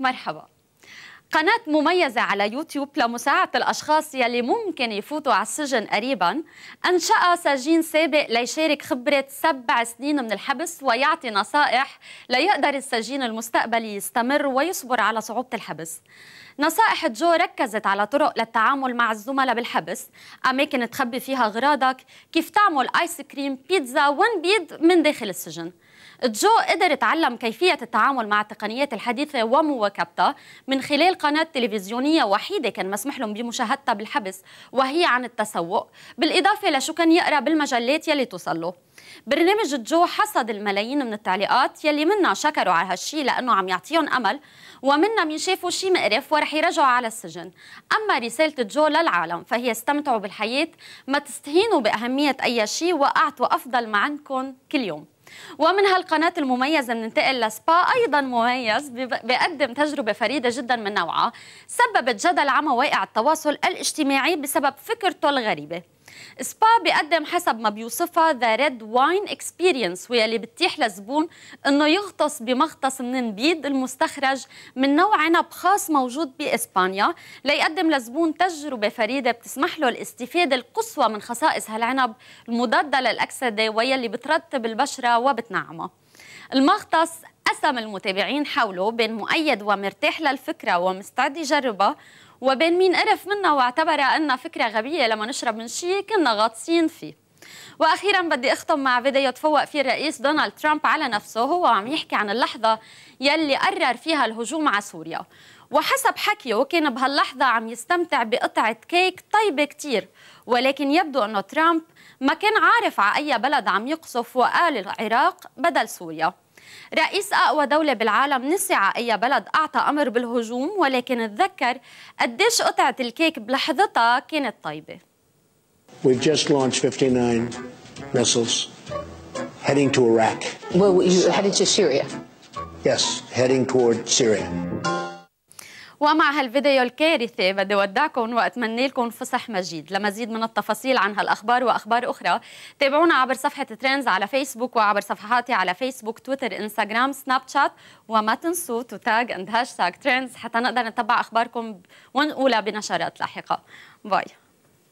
مرحبا قناة مميزة على يوتيوب لمساعدة الأشخاص يلي ممكن يفوتوا على السجن قريبا أنشأ سجين سابق ليشارك خبرة سبع سنين من الحبس ويعطي نصائح ليقدر السجين المستقبلي يستمر ويصبر على صعوبة الحبس نصائح جو ركزت على طرق للتعامل مع الزملاء بالحبس أماكن تخبي فيها أغراضك كيف تعمل آيس كريم بيتزا بيد من داخل السجن جو قدر تعلم كيفية التعامل مع التقنيات الحديثة ومواكبتها من خلال قناة تلفزيونية وحيدة كان مسمح لهم بمشاهدتها بالحبس وهي عن التسوق بالإضافة لشو كان يقرأ بالمجلات يلي توصل له برنامج جو حصد الملايين من التعليقات يلي منا شكروا على هالشي لأنه عم يعطيهم أمل ومنا من شافوا شي مقرف ورح يرجعوا على السجن أما رسالة جو للعالم فهي استمتعوا بالحياة ما تستهينوا بأهمية أي شيء وأعطوا أفضل ما عندكم كل يوم ومن هالقناة المميزة بننتقل لسبا أيضا مميز بيقدم تجربة فريدة جدا من نوعها سببت جدل عما واقع التواصل الاجتماعي بسبب فكرته الغريبة سبا بيقدم حسب ما بيوصفها ذا ريد واين اكسبيرينس واللي بتتيح للزبون انه يغطس بمغطس من البيض المستخرج من نوع عنب خاص موجود باسبانيا ليقدم للزبون تجربه فريده بتسمح له الاستفاده القصوى من خصائص هالعنب المضاده للاكسده واللي بترطب البشره وبتنعمها المغطس قسم المتابعين حوله بين مؤيد ومرتاح للفكرة ومستعد يجربها وبين مين قرف منا واعتبر أنها فكرة غبية لما نشرب من شيء كنا غاطسين فيه واخيرا بدي اختم مع فيديو تفوق فيه الرئيس دونالد ترامب على نفسه هو عم يحكي عن اللحظه يلي قرر فيها الهجوم على سوريا وحسب حكيه كان بهاللحظه عم يستمتع بقطعه كيك طيبه كتير ولكن يبدو انه ترامب ما كان عارف على اي بلد عم يقصف وقال العراق بدل سوريا رئيس أقوى دولة بالعالم نسي أي بلد أعطى أمر بالهجوم ولكن تذكر قديش قطعة الكيك بلحظتها كانت طيبة We've just launched 59 missiles heading to Iraq. Well, you headed to Syria? Yes, heading toward Syria. ومع هالفيديو الكارثي بدي ودعكم واتمنى لكم فصح مجيد لمزيد من التفاصيل عن هالاخبار واخبار اخرى تابعونا عبر صفحه ترينز على فيسبوك وعبر صفحاتي على فيسبوك تويتر انستغرام سناب شات وما تنسوا تو تاج اند هاشتاج ترينز حتى نقدر نتبع اخباركم ونقولها بنشرات لاحقه باي